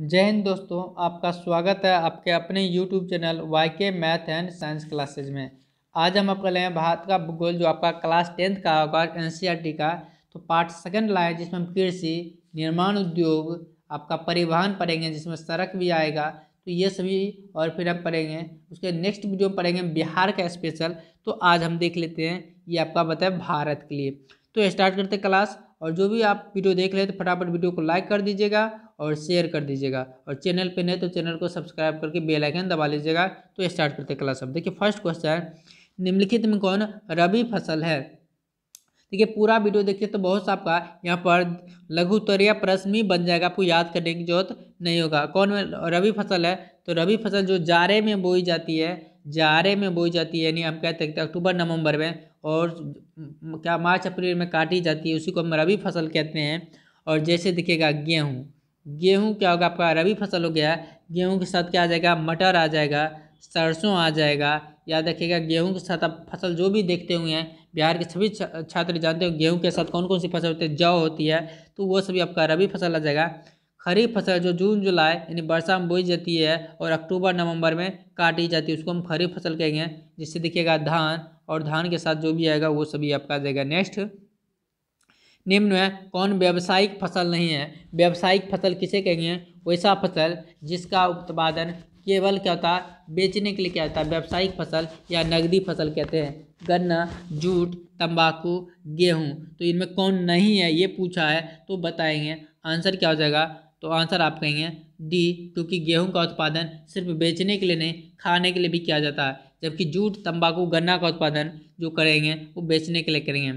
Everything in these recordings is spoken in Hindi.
जय हिंद दोस्तों आपका स्वागत है आपके अपने YouTube channel Y K math and science classes में आज हम आपको लाए भारत का भूगोल जो आपका क्लास टेंथ का होगा एन e का तो पार्ट सेकंड लाए जिसमें हम कृषि निर्माण उद्योग आपका परिवहन पढ़ेंगे जिसमें सड़क भी आएगा तो ये सभी और फिर हम पढ़ेंगे उसके नेक्स्ट वीडियो में पढ़ेंगे बिहार का स्पेशल तो आज हम देख लेते हैं ये आपका बताए भारत के लिए तो स्टार्ट करते क्लास और जो भी आप वीडियो देख रहे हैं तो फटाफट वीडियो को लाइक कर दीजिएगा और शेयर कर दीजिएगा और चैनल पे नहीं तो चैनल को सब्सक्राइब करके बेल आइकन दबा लीजिएगा तो स्टार्ट करते क्लास अब देखिए फर्स्ट क्वेश्चन है निम्नलिखित में कौन रबी फसल है देखिए पूरा वीडियो देखिए तो बहुत सा आपका यहाँ पर लघु उत्तरीय प्रश्न भी बन जाएगा आपको याद करने की जरूरत नहीं होगा कौन रबी फसल है तो रबी फसल जो जारे में बोई जाती है जारे में बोई जाती है यानी हम कह सकते हैं अक्टूबर नवंबर में और क्या मार्च अप्रैल में काटी जाती है उसी को हम रबी फसल कहते हैं और जैसे दिखेगा गेहूँ गेहूँ क्या होगा आपका रबी फसल हो गया गेहूँ के साथ क्या आ जाएगा मटर आ जाएगा सरसों आ जाएगा याद रखिएगा गेहूँ के साथ आप फसल जो भी देखते हुए हैं बिहार के सभी छात्र जानते हो गेहूँ के साथ कौन कौन सी फसल होती है जौ होती है तो वो सभी आपका रबी फसल आ जाएगा खरीफ फसल जो जून जुलाई यानी वर्षा में बोई जाती है और अक्टूबर नवंबर में काटी जाती है उसको हम खरीफ फसल कहेंगे जिससे देखिएगा धान और धान के साथ जो भी आएगा वो सभी आपका आ जाएगा नेक्स्ट निम्न में कौन व्यावसायिक फसल नहीं है व्यावसायिक फसल किसे कहेंगे वैसा फसल जिसका उत्पादन केवल क्या होता है बेचने के लिए क्या होता है व्यावसायिक फसल या नगदी फसल कहते हैं गन्ना जूट तंबाकू गेहूं तो इनमें कौन नहीं है ये पूछा है तो बताएंगे आंसर क्या हो जाएगा तो आंसर आप कहेंगे डी क्योंकि गेहूं का उत्पादन सिर्फ बेचने के लिए नहीं खाने के लिए भी किया जाता है जबकि जूट तंबाकू गन्ना का उत्पादन जो करेंगे वो बेचने के लिए करेंगे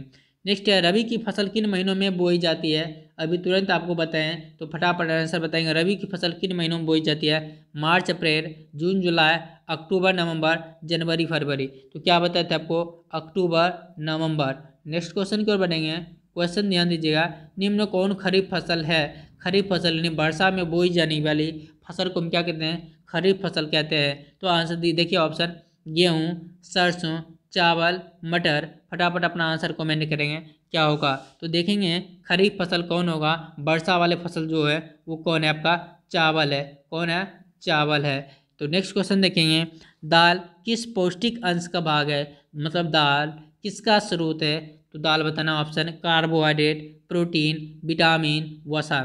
नेक्स्ट है रबी की फसल किन महीनों में बोई जाती है अभी तुरंत आपको बताएं तो फटाफट आंसर बताएंगे रबी की फसल किन महीनों में बोई जाती है मार्च अप्रैल जून जुलाई अक्टूबर नवंबर जनवरी फरवरी तो क्या बताया था आपको अक्टूबर नवंबर नेक्स्ट क्वेश्चन की ओर बढ़ेंगे क्वेश्चन ध्यान दीजिएगा निम्न कौन खरीफ फसल है खरीफ फसल यानी वर्षा में बोई जाने वाली फसल को हम क्या कहते हैं खरीफ फसल कहते हैं तो आंसर दी देखिए ऑप्शन गेहूँ सरसों चावल मटर फटाफट अपना आंसर कमेंट करेंगे क्या होगा तो देखेंगे खरीफ फसल कौन होगा वर्षा वाले फसल जो है वो कौन है आपका चावल है कौन है चावल है तो नेक्स्ट क्वेश्चन देखेंगे दाल किस पौष्टिक अंश का भाग है मतलब दाल किसका स्रोत है तो दाल बताना ऑप्शन कार्बोहाइड्रेट प्रोटीन विटामिन वसा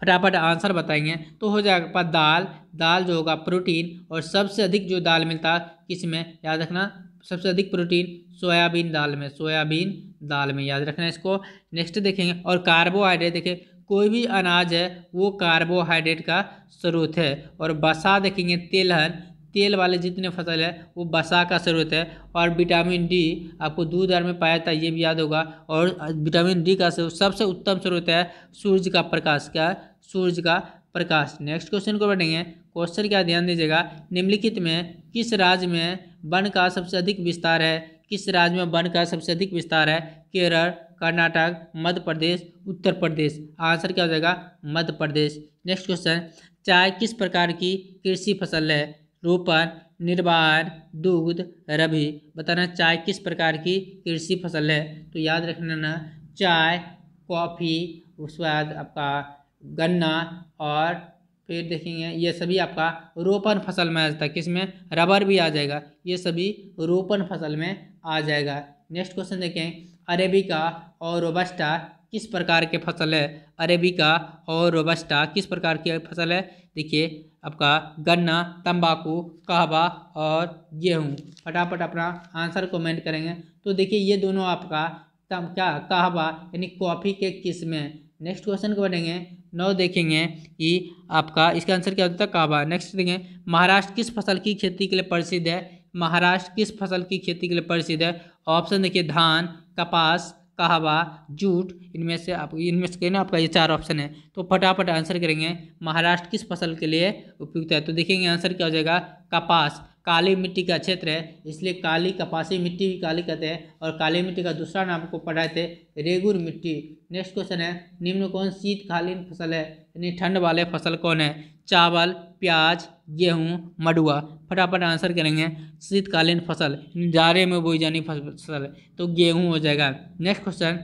फटाफट आंसर बताएंगे तो हो जाएगा पर दाल दाल जो होगा प्रोटीन और सबसे अधिक जो दाल मिलता है किस में याद रखना सबसे अधिक प्रोटीन सोयाबीन दाल में सोयाबीन दाल में याद रखना इसको नेक्स्ट देखेंगे और कार्बोहाइड्रेट देखें कोई भी अनाज है वो कार्बोहाइड्रेट का स्रोत है और बसा देखेंगे तेलहन तेल वाले जितने फसल है वो बसा का स्रोत है और विटामिन डी आपको दूध आर में पाया जाता ये भी याद होगा और विटामिन डी का सबसे उत्तम स्रोत है सूर्य का प्रकाश का सूर्य का प्रकाश नेक्स्ट क्वेश्चन को बढ़ेंगे क्वेश्चन क्या ध्यान दीजिएगा निम्नलिखित में किस राज्य में वन का सबसे अधिक विस्तार है किस राज्य में वन का सबसे अधिक विस्तार है केरल कर्नाटक मध्य प्रदेश उत्तर प्रदेश आंसर क्या हो जाएगा मध्य प्रदेश नेक्स्ट क्वेश्चन चाय किस प्रकार की कृषि फसल है रोपण निर्वाण दूध रबी बताना चाय किस प्रकार की कृषि फसल है तो याद रखना ना चाय कॉफ़ी उसके बाद आपका गन्ना और फिर देखेंगे ये सभी आपका रोपण फसल में आ जाता है किसमें रबर भी आ जाएगा ये सभी रोपण फसल में आ जाएगा नेक्स्ट क्वेश्चन देखें अरेबिका और रोबस्टा किस प्रकार के फसल है अरेबिका और रोबस्टा किस प्रकार की फसल है देखिए आपका गन्ना तंबाकू कहवा और गेहूँ फटाफट अपना आंसर कमेंट करेंगे तो देखिए ये दोनों आपका तम क्या कहवा यानी कॉफ़ी के किस्में नेक्स्ट क्वेश्चन को बढ़ेंगे नौ देखेंगे कि आपका इसका आंसर क्या होता है कावा नेक्स्ट देखेंगे महाराष्ट्र किस फसल की खेती के लिए प्रसिद्ध है महाराष्ट्र किस फसल की खेती के लिए प्रसिद्ध है ऑप्शन देखिए धान कपास कहावा जूट इनमें से आप इनमें से ना आपका ये चार ऑप्शन है तो फटाफट आंसर करेंगे महाराष्ट्र किस फसल के लिए उपयुक्त है तो देखेंगे आंसर क्या हो जाएगा कपास काली मिट्टी का क्षेत्र है इसलिए काली कपासी मिट्टी भी काली कहते हैं और काली मिट्टी का दूसरा नाम को पढ़ाए थे रेगुर मिट्टी नेक्स्ट क्वेश्चन है निम्न कौन शीतकालीन फसल है यानी ठंड वाले फसल कौन है चावल प्याज गेहूँ मडुआ फटाफट आंसर करेंगे शीतकालीन फसल जाड़े में बोई जानी फसल तो गेहूँ हो जाएगा नेक्स्ट क्वेश्चन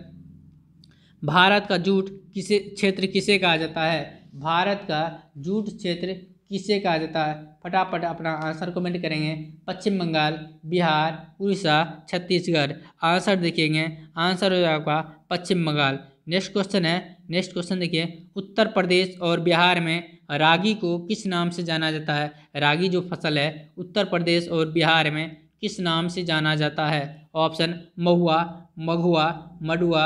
भारत का जूट किसे क्षेत्र किसे कहा जाता है भारत का जूट क्षेत्र किसे कहा जाता है फटाफट अपना आंसर कमेंट करेंगे पश्चिम बंगाल बिहार उड़ीसा छत्तीसगढ़ आंसर देखेंगे आंसर हो जाएगा पश्चिम बंगाल नेक्स्ट क्वेश्चन है नेक्स्ट क्वेश्चन देखिए उत्तर प्रदेश और बिहार में रागी को किस नाम से जाना जाता है रागी जो फसल है उत्तर प्रदेश और बिहार में किस नाम से जाना जाता है ऑप्शन महुआ मघुआ मडुआ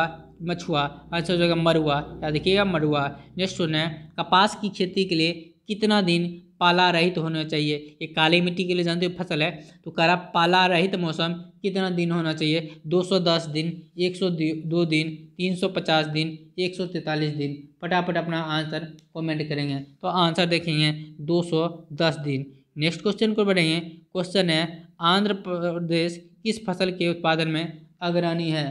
मछुआ आंसर हो जाएगा मरुआ या देखिएगा मरुआ नेक्स्ट क्वेश्चन है कपास की खेती के लिए कितना दिन पाला रहित होना चाहिए ये काली मिट्टी के लिए जानते हो फसल है तो करा पाला रहित मौसम कितना दिन होना चाहिए 210 दिन 102 दिन 350 दिन 143 दिन फटाफट अपना आंसर कमेंट करेंगे तो आंसर देखेंगे 210 दिन नेक्स्ट क्वेश्चन को बढ़ेंगे क्वेश्चन है आंध्र प्रदेश किस फसल के उत्पादन में अग्रणी है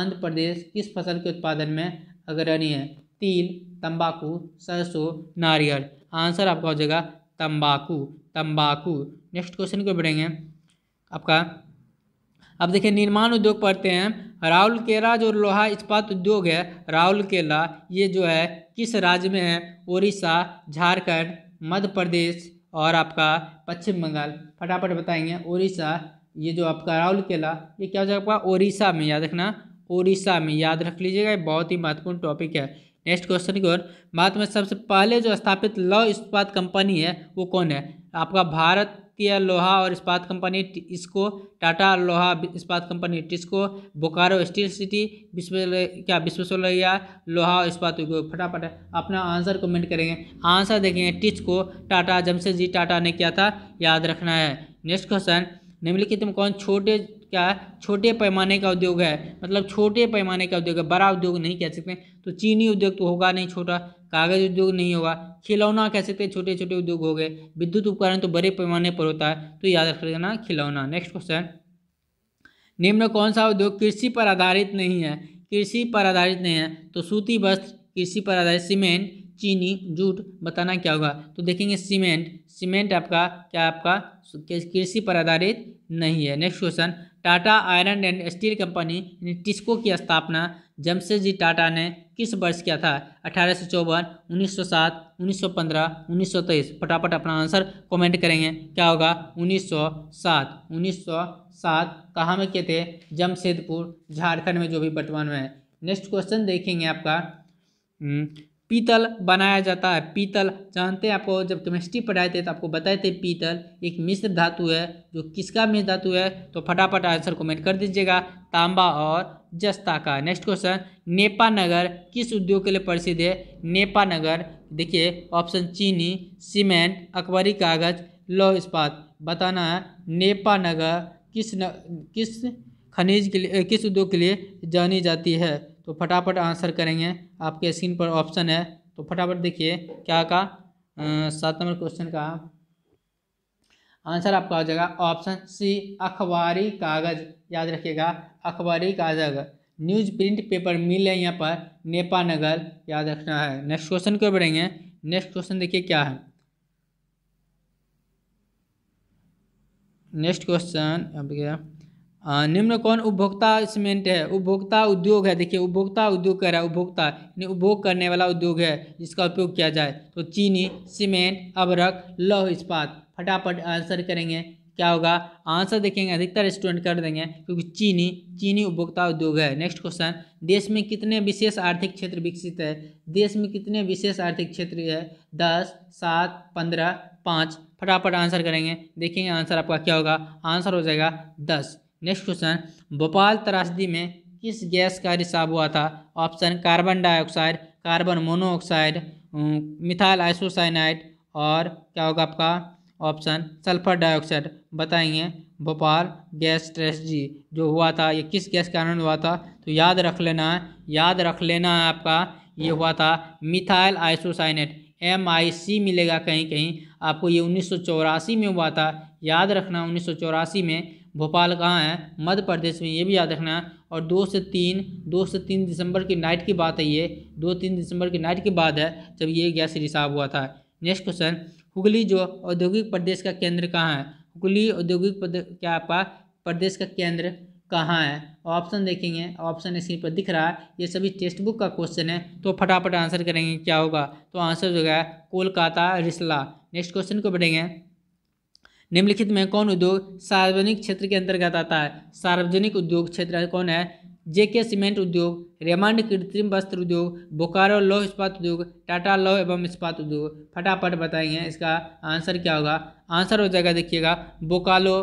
आंध्र प्रदेश किस फसल के उत्पादन में अग्रणी है तिल तंबाकू सरसों नारियल आंसर आपका हो जाएगा तंबाकू तंबाकू नेक्स्ट क्वेश्चन को बढ़ेंगे आपका अब देखिए निर्माण उद्योग पढ़ते हैं राहुल केला जो लोहा इस्पात उद्योग है राहुल केला ये जो है किस राज्य में है उड़ीसा झारखंड मध्य प्रदेश और आपका पश्चिम बंगाल फटाफट बताएंगे उड़ीसा ये जो आपका राहुल केला ये क्या हो जाएगा आपका ओडिशा में याद रखना ओडिशा में याद रख लीजिएगा बहुत ही महत्वपूर्ण टॉपिक है नेक्स्ट क्वेश्चन की ओर भारत में सबसे पहले जो स्थापित लौह इस्पात कंपनी है वो कौन है आपका भारत भारतीय लोहा और इस्पात कंपनी इसको टाटा लोहा इस्पात company TISCO Bokaro steel city विश्व क्या विश्वसोलैया लोहा और इस्पात उद्योग फटाफट अपना आंसर कमेंट करेंगे आंसर देखेंगे टिस्को टाटा जमशेद जी टाटा ने किया था याद रखना है नेक्स्ट क्वेश्चन निम्नलिखित में कौन छोटे क्या छोटे पैमाने का उद्योग है मतलब छोटे पैमाने का उद्योग है बड़ा उद्योग नहीं कह सकते तो चीनी उद्योग तो होगा नहीं छोटा कागज उद्योग नहीं होगा खिलौना कह सकते छोटे छोटे उद्योग हो गए विद्युत उपकरण तो बड़े पैमाने पर होता है तो याद रख लेना खिलौना नेक्स्ट क्वेश्चन निम्न कौन सा उद्योग कृषि पर आधारित नहीं है कृषि पर आधारित नहीं है तो सूती वस्त्र कृषि पर आधारित सीमेंट चीनी जूट बताना क्या होगा तो देखेंगे सीमेंट सीमेंट आपका क्या आपका कृषि पर आधारित नहीं है next question Tata iron and steel company TISCO की स्थापना जमशेद जी टाटा ने किस वर्ष किया था अठारह सौ चौवन उन्नीस सौ सात उन्नीस सौ पंद्रह उन्नीस सौ तेईस फटाफट अपना आंसर कमेंट करेंगे क्या होगा उन्नीस सौ सात उन्नीस सौ सात कहाँ में किए थे जमशेदपुर झारखंड में जो भी वर्तमान में है नेक्स्ट क्वेश्चन देखेंगे आपका हम्म, पीतल बनाया जाता है पीतल जानते हैं आपको जब केमिस्ट्री पढ़ाए थे तो आपको बताए थे पीतल एक मिश्र धातु है जो किसका मिश्र धातु है तो फटाफट आंसर कमेंट कर दीजिएगा तांबा और जस्ता का नेक्स्ट क्वेश्चन नेपा नगर किस उद्योग के लिए प्रसिद्ध है नेपा नगर देखिए ऑप्शन चीनी सीमेंट अकबरी कागज लौह इस्पात बताना है नेपा नगर किस न, किस खनिज के लिए किस उद्योग के लिए जानी जाती है तो फटाफट आंसर करेंगे आपके स्क्रीन पर ऑप्शन है तो फटाफट देखिए क्या का सात नंबर क्वेश्चन का आंसर आपका हो जाएगा ऑप्शन सी अखबारी कागज़ याद रखिएगा अखबारी कागज न्यूज प्रिंट पेपर मिल है यहाँ पर नेपा नगर याद रखना है नेक्स्ट क्वेश्चन क्यों बढ़ेंगे नेक्स्ट क्वेश्चन देखिए क्या है नेक्स्ट क्वेश्चन अब क्या निम्न कौन उपभोक्ता सीमेंट है उपभोक्ता उद्योग है देखिए उपभोक्ता उद्योग कह रहा है उपभोक्ता यानी उपभोग करने वाला उद्योग है जिसका उपयोग किया जाए तो चीनी सीमेंट अबरक लौह इस्पात फटाफट आंसर करेंगे क्या होगा आंसर देखेंगे अधिकतर स्टूडेंट कर देंगे क्योंकि चीनी चीनी उपभोक्ता उद्योग है नेक्स्ट क्वेश्चन देश में कितने विशेष आर्थिक क्षेत्र विकसित है देश में कितने विशेष आर्थिक क्षेत्र है दस सात पंद्रह पाँच फटाफट आंसर करेंगे देखेंगे आंसर आपका क्या होगा आंसर हो जाएगा दस नेक्स्ट क्वेश्चन भोपाल त्रासदी में किस गैस का रिसाव हुआ था option carbon dioxide carbon monoxide methyl isocyanide और क्या होगा आपका ऑप्शन सल्फर डाइऑक्साइड बताएंगे भोपाल गैस ट्रेसजी जो हुआ था ये किस गैस के कारण हुआ था तो याद रख लेना है याद रख लेना है आपका ये हुआ था methyl isocyanate M I C मिलेगा कहीं कहीं आपको ये उन्नीस में हुआ था याद रखना उन्नीस में भोपाल कहाँ है मध्य प्रदेश में ये भी याद रखना है और दो से तीन दो से तीन दिसंबर की नाइट की बात है ये दो तीन दिसंबर की नाइट की बात है जब ये गैस रिसाव हुआ था नेक्स्ट क्वेश्चन हुगली जो औद्योगिक प्रदेश का केंद्र कहाँ है हुगली औद्योगिक क्या आपका प्रदेश का केंद्र कहाँ है ऑप्शन देखेंगे ऑप्शन स्क्रीन पर दिख रहा है ये सभी टेक्स्ट बुक का क्वेश्चन है तो फटाफट आंसर करेंगे क्या होगा तो आंसर जो है कोलकाता रिसला नेक्स्ट क्वेश्चन को बढ़ेंगे निम्नलिखित में कौन उद्योग सार्वजनिक क्षेत्र के अंतर्गत आता है सार्वजनिक उद्योग क्षेत्र कौन है जेके सीमेंट उद्योग रेमंड कृत्रिम वस्त्र उद्योग बोकारो लौह इस्पात उद्योग टाटा लौह एवं इस्पात उद्योग फटाफट बताइए इसका आंसर क्या होगा आंसर हो जाएगा देखिएगा बोकालो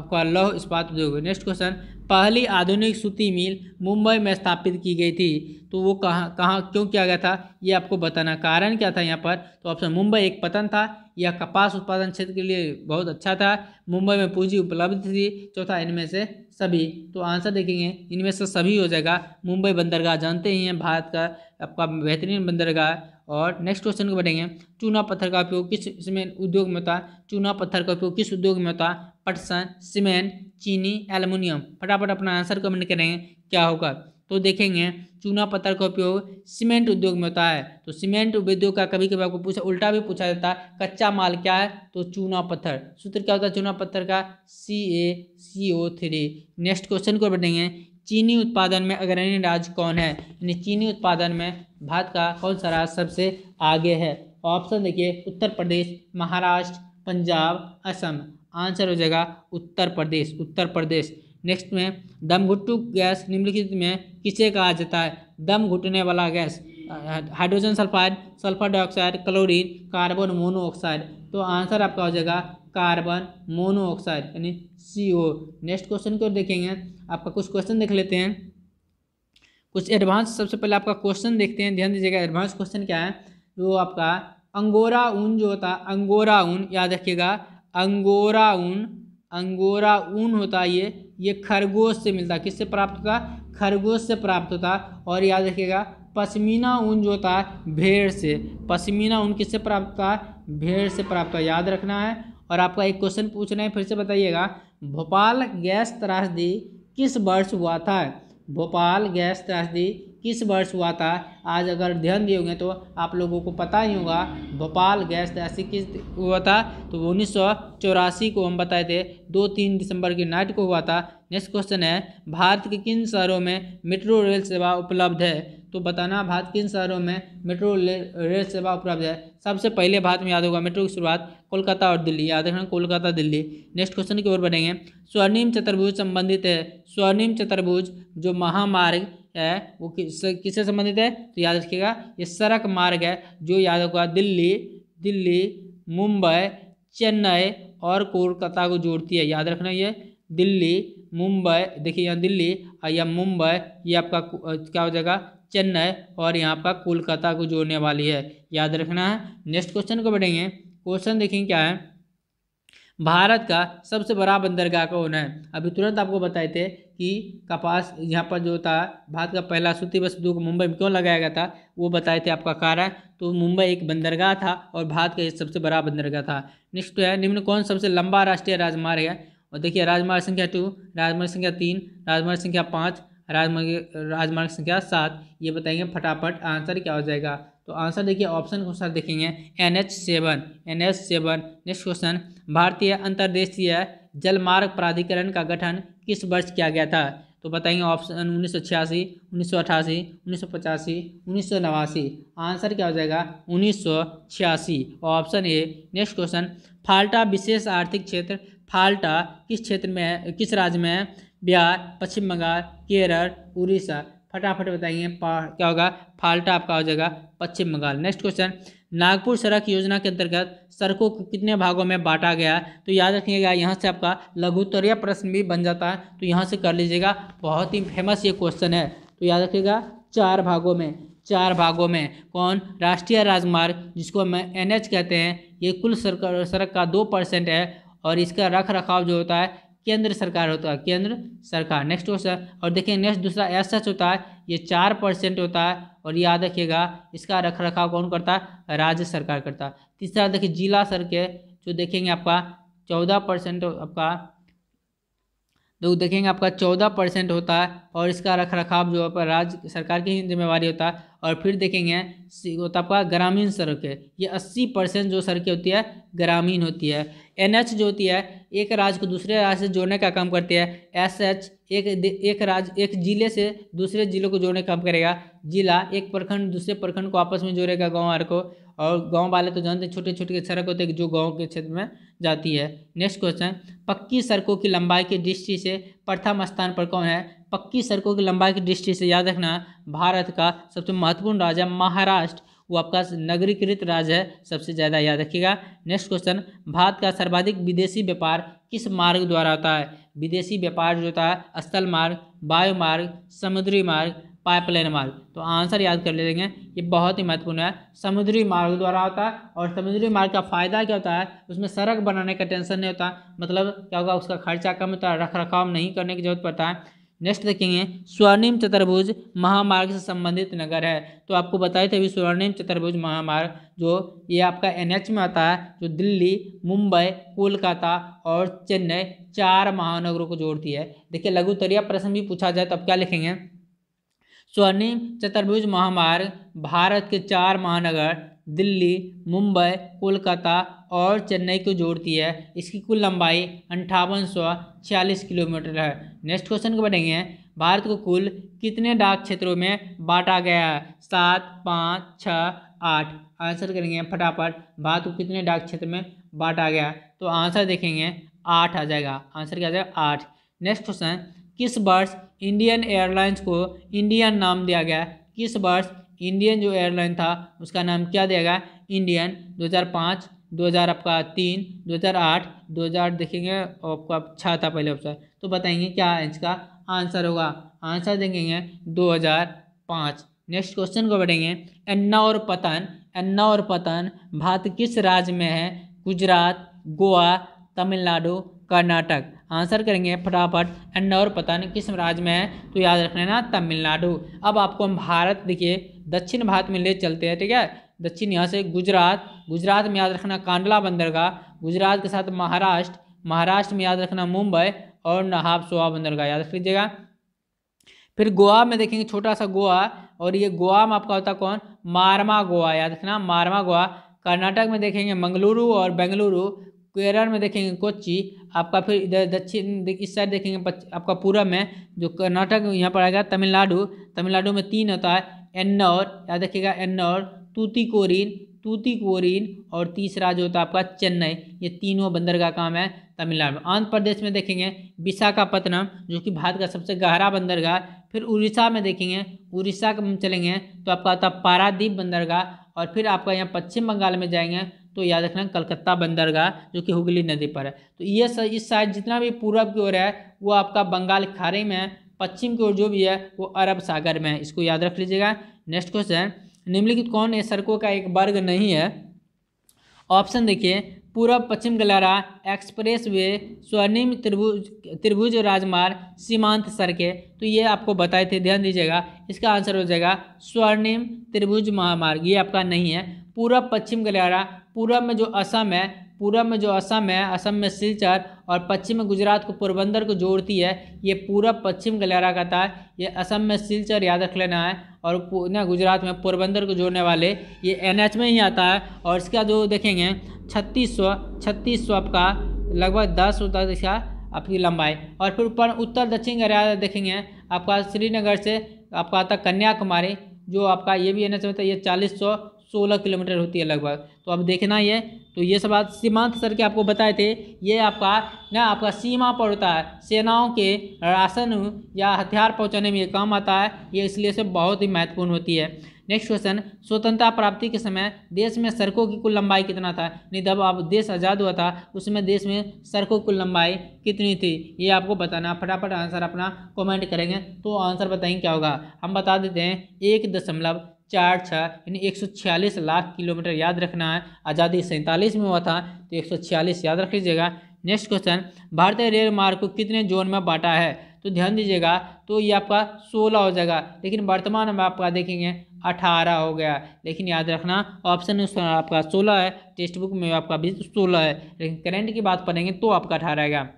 आपका लौह इस्पात उद्योग नेक्स्ट क्वेश्चन पहली आधुनिक सूती मिल मुंबई में स्थापित की गई थी तो वो कहाँ कहाँ क्यों किया गया था ये आपको बताना कारण क्या था यहाँ पर तो ऑप्शन मुंबई एक पतन था यह कपास उत्पादन क्षेत्र के लिए बहुत अच्छा था मुंबई में पूंजी उपलब्ध थी चौथा इनमें से सभी तो आंसर देखेंगे इनमें से सभी हो जाएगा मुंबई बंदरगाह जानते ही हैं भारत का आपका बेहतरीन बंदरगाह और नेक्स्ट क्वेश्चन को बढ़ेंगे चूना पत्थर का उपयोग किस इसमें उद्योग में होता चूना पत्थर का उपयोग किस उद्योग में होता पटसन सीमेंट चीनी एलुमिनियम फटाफट अपना आंसर कमेंट करेंगे क्या होगा तो देखेंगे चूना पत्थर का उपयोग सीमेंट उद्योग में होता है तो सीमेंट उद्योग का कभी कभी आपको पूछा उल्टा भी पूछा जाता है कच्चा माल क्या है तो चूना पत्थर सूत्र क्या होता है चूना पत्थर का C A C O three next question को बढ़ेंगे चीनी उत्पादन में अग्रणी राज्य कौन है यानी चीनी उत्पादन में भारत का कौन सा राज्य सबसे आगे है ऑप्शन देखिए उत्तर प्रदेश महाराष्ट्र पंजाब असम आंसर हो जाएगा उत्तर प्रदेश उत्तर प्रदेश नेक्स्ट में दम घुट्टू गैस निम्नलिखित में किसे कहा जाता है दम घुटने वाला gas hydrogen sulphide sulphur dioxide chlorine carbon monoxide तो आंसर आपका हो जाएगा कार्बन मोनोऑक्साइड यानी सी ओ नेक्स्ट क्वेश्चन को देखेंगे आपका कुछ क्वेश्चन देख लेते हैं कुछ एडवांस सबसे पहले आपका क्वेश्चन देखते हैं ध्यान दीजिएगा एडवांस क्वेश्चन क्या है जो आपका अंगोरा ऊन जो होता है अंगोरा ऊन याद रखिएगा अंगोरा ऊन अंगोरा ऊन होता है ये ये खरगोश से मिलता है किससे प्राप्त होता खरगोश से प्राप्त होता और याद रखिएगा पश्मीना ऊन जो होता है भेड़ से पश्मीना ऊन किससे प्राप्त होता है भेड़ से प्राप्त होता याद रखना है और आपका एक क्वेश्चन पूछना है फिर से बताइएगा भोपाल गैस त्रासदी किस वर्ष हुआ था भोपाल गैस त्रासदी किस वर्ष हुआ था आज अगर ध्यान दिए होंगे तो आप लोगों को पता ही होगा भोपाल गैस ऐसी किस हुआ था तो उन्नीस को हम बताए थे दो तीन दिसंबर की नाइट को हुआ था नेक्स्ट क्वेश्चन है भारत के किन शहरों में मेट्रो रेल सेवा उपलब्ध है तो बताना भारत किन शहरों में मेट्रो रेल सेवा उपलब्ध है सबसे पहले भारत में याद होगा मेट्रो की शुरुआत कोलकाता और दिल्ली याद रखना कोलकाता दिल्ली नेक्स्ट क्वेश्चन की ओर बढ़ेंगे स्वर्णिम चतुर्भुज संबंधित है स्वर्णिम चतुर्भुज जो महामार्ग है वो किस किससे संबंधित है तो याद रखिएगा ये सड़क मार्ग है जो याद होगा दिल्ली दिल्ली मुंबई चेन्नई और कोलकाता को जोड़ती है याद रखना ये दिल्ली मुंबई देखिए यहाँ दिल्ली और या मुंबई ये आपका क्या हो जाएगा चेन्नई और यहाँ पर कोलकाता को जोड़ने वाली है याद रखना है नेक्स्ट क्वेश्चन को बढ़ेंगे क्वेश्चन देखेंगे क्या है भारत का सबसे बड़ा बंदरगाह का होना है अभी तुरंत आपको बताए थे कि कपास यहाँ पर जो था भारत का पहला सूती वस्तु उद्योग मुंबई में क्यों लगाया गया था वो बताए थे आपका कारण तो मुंबई एक बंदरगाह था और भारत का ये सबसे बड़ा बंदरगाह था नेक्स्ट तो है निम्न कौन सबसे लंबा राष्ट्रीय राजमार्ग है और देखिए राजमार्ग संख्या टू राजमार्ग संख्या तीन राजमार्ग संख्या पाँच राजमार्ग राजमार्ग संख्या सात ये बताएंगे फटाफट आंसर क्या हो जाएगा तो आंसर देखिए ऑप्शन के अनुसार देखेंगे N H seven N H seven next question भारतीय अंतर्देशीय जलमार्ग प्राधिकरण का गठन किस वर्ष किया गया था तो बताएंगे ऑप्शन उन्नीस सौ छियासी उन्नीस सौ अठासी उन्नीस सौ पचासी उन्नीस सौ नवासी आंसर क्या हो जाएगा उन्नीस सौ छियासी option A next question Falta विशेष आर्थिक क्षेत्र फाल्टा किस क्षेत्र में किस राज्य में बिहार पश्चिम बंगाल केरल उड़ीसा फटाफट बताइए क्या होगा फाल्टा आपका हो जाएगा पश्चिम बंगाल नेक्स्ट क्वेश्चन नागपुर सड़क योजना के अंतर्गत सड़कों को कितने भागों में बांटा गया तो याद रखिएगा यहाँ से आपका लघुतरीय प्रश्न भी बन जाता है तो यहाँ से कर लीजिएगा बहुत ही फेमस ये क्वेश्चन है तो याद रखिएगा चार भागों में चार भागों में कौन राष्ट्रीय राजमार्ग जिसको हम एन कहते हैं ये कुल सड़क का दो परसेंट है और इसका रख रखाव जो होता है केंद्र सरकार होता है केंद्र सरकार नेक्स्ट क्वेश्चन और देखिए नेक्स्ट दूसरा एस एच होता है ये चार परसेंट होता है और याद रखिएगा इसका रख रखाव कौन करता है राज्य सरकार करता है तीसरा देखिए जिला सर के जो देखेंगे आपका चौदह परसेंट आपका तो देखेंगे आपका चौदह परसेंट होता है और इसका रख रखाव जो है राज्य सरकार की ही जिम्मेवारी होता है और फिर देखेंगे होता आपका ग्रामीण है ये अस्सी परसेंट जो सड़कें होती है ग्रामीण होती है एनएच जो होती है एक राज्य को दूसरे राज्य से जोड़ने का काम करती है एस एच एक एक राज्य एक जिले से दूसरे जिले को जोड़ने का काम करेगा जिला एक प्रखंड दूसरे प्रखंड को आपस में जोड़ेगा गाँव वाले को और गाँव वाले तो जानते हैं छोटे छोटे सड़क होते हैं जो गाँव के क्षेत्र में जाती है नेक्स्ट क्वेश्चन पक्की सड़कों की लंबाई की दृष्टि से प्रथम स्थान पर कौन है पक्की सड़कों की लंबाई की दृष्टि से याद रखना भारत का सबसे महत्वपूर्ण राज्य महाराष्ट्र वो आपका नगरीकृत राज्य है सबसे ज़्यादा याद रखिएगा नेक्स्ट क्वेश्चन भारत का सर्वाधिक विदेशी व्यापार किस मार्ग द्वारा होता है विदेशी व्यापार जो होता है स्थल मार्ग वायु मार्ग समुद्री मार्ग पाइपलाइन मार्ग तो आंसर याद कर लेंगे ये बहुत ही महत्वपूर्ण है समुद्री मार्ग द्वारा होता है और समुद्री मार्ग का फायदा क्या होता है उसमें सड़क बनाने का टेंशन नहीं होता मतलब क्या होगा उसका खर्चा कम होता है रख रखाव नहीं करने की जरूरत पड़ता है नेक्स्ट देखेंगे स्वर्णिम चतुर्भुज महामार्ग से संबंधित नगर है तो आपको बताए थे अभी स्वर्णिम चतुर्भुज महामार्ग जो ये आपका एनएच में आता है जो दिल्ली मुंबई कोलकाता और चेन्नई चार महानगरों को जोड़ती है देखिए लघुतरीय प्रश्न भी पूछा जाए तो आप क्या लिखेंगे स्वर्णिम चतुर्भुज महामार्ग भारत के चार महानगर दिल्ली मुंबई कोलकाता और चेन्नई को जोड़ती है इसकी कुल लंबाई अंठावन किलोमीटर है नेक्स्ट क्वेश्चन को बढ़ेंगे भारत को कुल कितने डाक क्षेत्रों में बांटा गया है सात पाँच छः आठ आंसर करेंगे फटाफट भारत को कितने डाक क्षेत्र में बांटा गया तो आंसर देखेंगे आठ आ जाएगा आंसर क्या आ जाएगा आठ नेक्स्ट क्वेश्चन किस वर्ष इंडियन एयरलाइंस को इंडियन नाम दिया गया किस वर्ष इंडियन जो एयरलाइन था उसका नाम क्या दिया गया इंडियन 2005 2000 आपका तीन 2008 आठ देखेंगे आपका था पहले ऑप्शन तो बताएंगे क्या इसका आंसर होगा आंसर देखेंगे 2005 नेक्स्ट क्वेश्चन को बढ़ेंगे अन्ना और पतन अन्ना और पतन भारत किस राज्य में है गुजरात गोवा तमिलनाडु कर्नाटक आंसर करेंगे फटाफट अन्ना और पतन किस राज्य में है तो याद रखना ना तमिलनाडु अब आपको हम भारत देखिए दक्षिण भारत में ले चलते हैं ठीक है दक्षिण यहाँ से गुजरात गुजरात में याद रखना कांडला बंदरगाह गुजरात के साथ महाराष्ट्र महाराष्ट्र में याद रखना मुंबई और नहाब सोहा बंदरगाह याद रख लीजिएगा फिर गोवा में देखेंगे छोटा सा गोवा और ये गोवा में आपका होता कौन मारमा गोवा याद रखना मारमा गोवा कर्नाटक में देखेंगे मंगलुरु और बेंगलुरु केरल में देखेंगे कोच्चि आपका फिर इधर दक्षिण इस साइड देखेंगे आपका पूरब में जो कर्नाटक यहाँ पर आएगा तमिलनाडु तमिलनाडु में तीन होता है एन्नौर याद रखिएगा एन्नौर तूतीकोरिन तूतीकोरिन और तीसरा जो होता है आपका चेन्नई ये तीनों बंदर का काम है तमिलनाडु में आंध्र प्रदेश में देखेंगे विशाखापत्तनम जो कि भारत का सबसे गहरा बंदरगाह फिर उड़ीसा में देखेंगे उड़ीसा में चलेंगे तो आपका आता है पारादीप बंदरगाह और फिर आपका यहाँ पश्चिम बंगाल में जाएंगे तो याद रखना कलकत्ता बंदरगाह जो कि हुगली नदी पर है तो ये इस साइड जितना भी पूर्व की ओर है वो आपका बंगाल खाड़ी में है पश्चिम की ओर जो भी है वो अरब सागर में है इसको याद रख लीजिएगा नेक्स्ट क्वेश्चन निम्नलिखित कौन है सड़कों का एक वर्ग नहीं है ऑप्शन देखिए पूर्व पश्चिम गलारा एक्सप्रेस वे स्वर्णिम त्रिभुज त्रिभुज राजमार्ग सीमांत सड़कें तो ये आपको बताए थे ध्यान दीजिएगा इसका आंसर हो जाएगा स्वर्णिम त्रिभुज महामार्ग ये आपका नहीं है पूर्व पश्चिम गलियारा पूर्व में जो असम है पूर्व में जो असम है असम में सिलचर और पश्चिम में गुजरात को पोरबंदर को जोड़ती है ये पूरा पश्चिम का कहता है ये असम में सिलचर याद रख लेना है और ना गुजरात में पोरबंदर को जोड़ने वाले ये एन में ही आता है और इसका जो देखेंगे छत्तीस सौ छत्तीस सौ आपका लगभग दस उतर इसका आपकी लंबाई और फिर ऊपर उत्तर दक्षिण गलिया देखेंगे आपका श्रीनगर से आपका आता कन्याकुमारी जो आपका ये भी एन एच में था ये चालीस सौ सोलह किलोमीटर होती है लगभग तो अब देखना ये तो ये सब आज सीमांत सर के आपको बताए थे ये आपका ना आपका सीमा पर होता है सेनाओं के राशन या हथियार पहुंचाने में ये काम आता है ये इसलिए से बहुत ही महत्वपूर्ण होती है नेक्स्ट क्वेश्चन स्वतंत्रता प्राप्ति के समय देश में सड़कों की कुल लंबाई कितना था नहीं जब आप देश आज़ाद हुआ था उसमें देश में सड़कों की कुल लंबाई कितनी थी ये आपको बताना फटाफट आंसर अपना कमेंट करेंगे तो आंसर बताएंगे क्या होगा हम बता देते हैं एक दशमलव चार छः यानी एक लाख किलोमीटर याद रखना है आज़ादी सैंतालीस में हुआ था तो एक याद रख लीजिएगा नेक्स्ट क्वेश्चन भारतीय रेल मार्ग को कितने जोन में बांटा है तो ध्यान दीजिएगा तो ये आपका सोलह हो जाएगा लेकिन वर्तमान में आपका देखेंगे अठारह हो गया लेकिन याद रखना ऑप्शन आपका सोलह है टेक्स्ट बुक में आपका भी सोलह है लेकिन करेंट की बात पढ़ेंगे तो आपका अठारह आएगा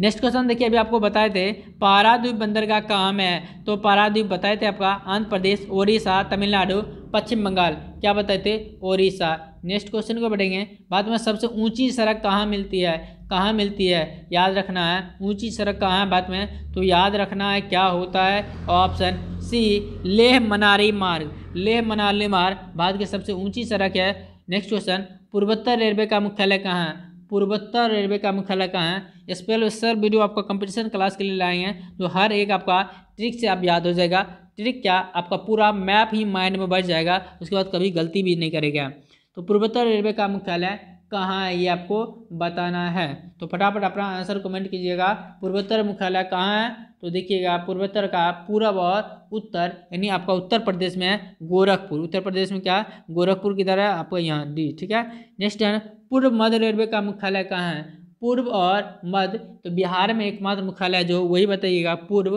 नेक्स्ट क्वेश्चन देखिए अभी आपको बताए थे पारादीप बंदरगाह कहाँ है तो पारादीप बताए थे आपका आंध्र प्रदेश ओडिशा तमिलनाडु पश्चिम बंगाल क्या बताए थे ओडिशा नेक्स्ट क्वेश्चन को बढ़ेंगे बाद में सबसे ऊंची सड़क कहाँ मिलती है कहाँ मिलती है याद रखना है ऊंची सड़क कहाँ है बाद में तो याद रखना है क्या होता है ऑप्शन सी लेह मनारी मार्ग लेह मनाली मार्ग भारत की सबसे ऊंची सड़क है नेक्स्ट क्वेश्चन पूर्वोत्तर रेलवे का मुख्यालय कहाँ है पूर्वोत्तर रेलवे का मुख्यालय कहाँ है सर वीडियो आपका कंपटीशन क्लास के लिए लाए हैं जो हर एक आपका ट्रिक से आप याद हो जाएगा ट्रिक क्या आपका पूरा मैप ही माइंड में बैठ जाएगा उसके बाद कभी गलती भी नहीं करेगा तो पूर्वोत्तर रेलवे का मुख्यालय कहाँ है ये आपको बताना है तो फटाफट अपना आंसर कमेंट कीजिएगा पूर्वोत्तर मुख्यालय कहाँ है तो देखिएगा पूर्वोत्तर का पूरब और उत्तर यानी आपका उत्तर प्रदेश में है गोरखपुर उत्तर प्रदेश में क्या गोरखपुर किधर है आपको यहाँ डी ठीक है नेक्स्ट है पूर्व मध्य रेलवे का मुख्यालय कहाँ है पूर्व और मध्य तो बिहार में एकमात्र मुख्यालय जो वही बताइएगा पूर्व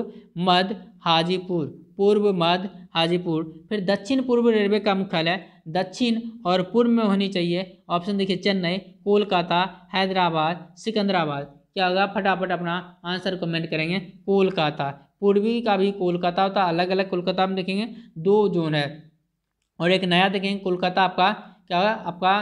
मध्य हाजीपुर पूर्व मध्य हाजीपुर फिर दक्षिण पूर्व रेलवे का मुख्यालय दक्षिण और पूर्व में होनी चाहिए ऑप्शन देखिए चेन्नई कोलकाता हैदराबाद सिकंदराबाद क्या होगा फटाफट अपना आंसर कमेंट करेंगे कोलकाता पूर्वी का भी कोलकाता होता अलग अलग कोलकाता में देखेंगे दो जोन है और एक नया देखेंगे कोलकाता आपका क्या होगा आपका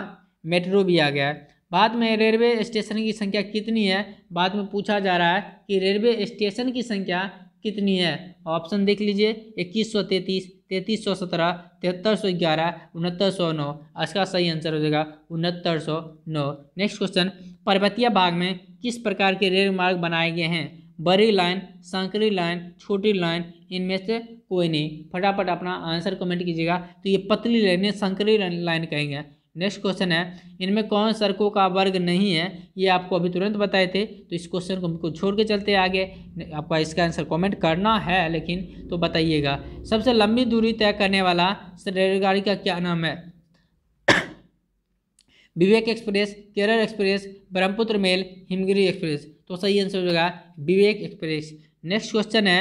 मेट्रो भी आ गया है बाद में रेलवे स्टेशन की संख्या कितनी है बाद में पूछा जा रहा है कि रेलवे स्टेशन की संख्या कितनी है ऑप्शन देख लीजिए इक्कीस सौ तैंतीस तैंतीस सौ सत्रह तिहत्तर सौ ग्यारह उनहत्तर सौ नौ इसका सही आंसर हो जाएगा उनहत्तर सौ नौ नेक्स्ट क्वेश्चन पर्वतीय भाग में किस प्रकार के रेल मार्ग बनाए गए हैं बड़ी लाइन संकरी लाइन छोटी लाइन इनमें से कोई नहीं फटाफट अपना आंसर कमेंट कीजिएगा तो ये पतली लाइन संकरी लाइन कहेंगे नेक्स्ट क्वेश्चन है इनमें कौन सर्कों का वर्ग नहीं है ये आपको अभी तुरंत बताए थे तो इस क्वेश्चन को हमको छोड़ के चलते आगे आपका इसका आंसर कमेंट करना है लेकिन तो बताइएगा सबसे लंबी दूरी तय करने वाला रेलगाड़ी का क्या नाम है Vivek express Kerala express Brahmaputra mail Himgiri express तो सही आंसर हो जाएगा विवेक एक्सप्रेस नेक्स्ट क्वेश्चन है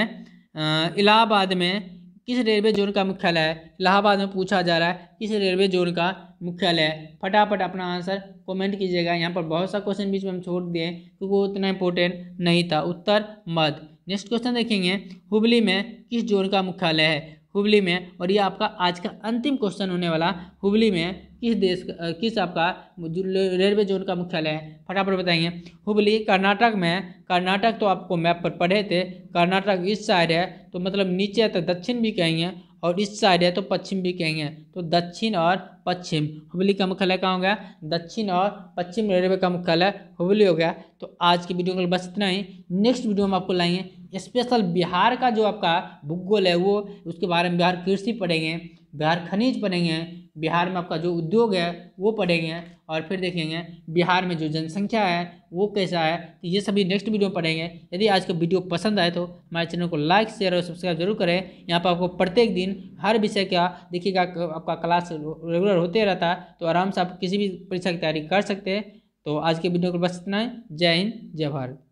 इलाहाबाद में किस रेलवे जोन का मुख्यालय है इलाहाबाद में पूछा जा रहा है किस रेलवे जोन का मुख्यालय है फटाफट अपना आंसर कमेंट कीजिएगा यहाँ पर बहुत सा क्वेश्चन बीच में हम छोड़ दिए क्योंकि वो उतना इंपॉर्टेंट नहीं था उत्तर मध्य नेक्स्ट क्वेश्चन देखेंगे हुबली में किस जोन का मुख्यालय है हुबली में और ये आपका आज का अंतिम क्वेश्चन होने वाला हुबली में किस देश किस आपका रेलवे जोन का मुख्यालय है फटाफट बताइए हुबली कर्नाटक में कर्नाटक तो आपको मैप पर पढ़े थे कर्नाटक इस साइड है तो मतलब नीचे तो दक्षिण भी कहेंगे और इस साइड है तो पश्चिम भी कहेंगे तो दक्षिण और पश्चिम हुबली का मुख्यालय कहाँ हो गया दक्षिण और पश्चिम रेलवे का मुख्यालय हुबली हो गया तो आज की वीडियो में बस इतना ही नेक्स्ट वीडियो में आपको लाएंगे स्पेशल बिहार का जो आपका भूगोल है वो उसके बारे में बिहार कृषि पढ़ेंगे बिहार खनिज पढ़ेंगे बिहार में आपका जो उद्योग है वो पढ़ेंगे और फिर देखेंगे बिहार में जो जनसंख्या है वो कैसा है तो ये सभी नेक्स्ट वीडियो में पढ़ेंगे यदि आज का वीडियो पसंद आए तो हमारे चैनल को लाइक शेयर और सब्सक्राइब जरूर करें यहाँ पर आपको प्रत्येक दिन हर विषय का देखिएगा आपका क्लास रेगुलर होते रहता है तो आराम से आप किसी भी परीक्षा की तैयारी कर सकते हैं तो आज के वीडियो को बस इतना है जय हिंद जय भारत